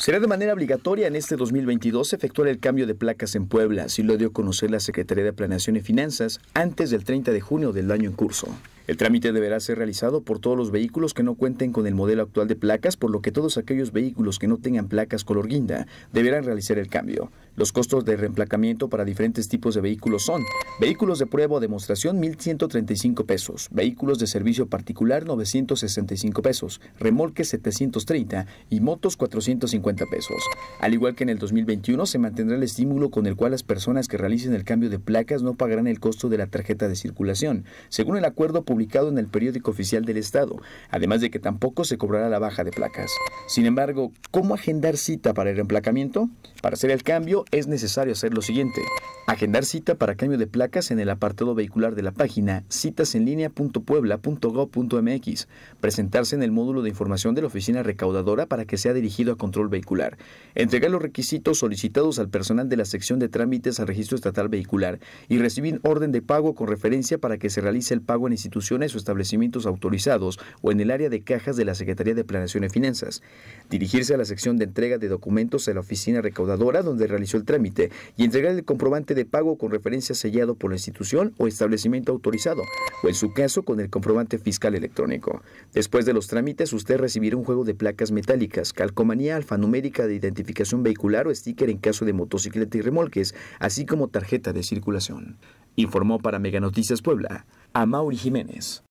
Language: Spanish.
Será de manera obligatoria en este 2022 efectuar el cambio de placas en Puebla, así lo dio a conocer la Secretaría de Planeación y Finanzas antes del 30 de junio del año en curso. El trámite deberá ser realizado por todos los vehículos que no cuenten con el modelo actual de placas, por lo que todos aquellos vehículos que no tengan placas color guinda deberán realizar el cambio. Los costos de reemplacamiento para diferentes tipos de vehículos son vehículos de prueba o demostración 1.135 pesos, vehículos de servicio particular 965 pesos, remolques 730 y motos 450 pesos. Al igual que en el 2021 se mantendrá el estímulo con el cual las personas que realicen el cambio de placas no pagarán el costo de la tarjeta de circulación. Según el acuerdo publicado en el periódico oficial del Estado, además de que tampoco se cobrará la baja de placas. Sin embargo, ¿cómo agendar cita para el reemplacamiento? Para hacer el cambio es necesario hacer lo siguiente. Agendar cita para cambio de placas en el apartado vehicular de la página citasenlinea.puebla.gov.mx. Presentarse en el módulo de información de la oficina recaudadora para que sea dirigido a control vehicular. Entregar los requisitos solicitados al personal de la sección de trámites al registro estatal vehicular y recibir orden de pago con referencia para que se realice el pago en instituciones o establecimientos autorizados o en el área de cajas de la Secretaría de Planeación y Finanzas. Dirigirse a la sección de entrega de documentos de la oficina recaudadora donde realizó el trámite y entregar el comprobante de de pago con referencia sellado por la institución o establecimiento autorizado, o en su caso con el comprobante fiscal electrónico. Después de los trámites, usted recibirá un juego de placas metálicas, calcomanía alfanumérica de identificación vehicular o sticker en caso de motocicleta y remolques, así como tarjeta de circulación. Informó para Meganoticias Puebla, Mauri Jiménez.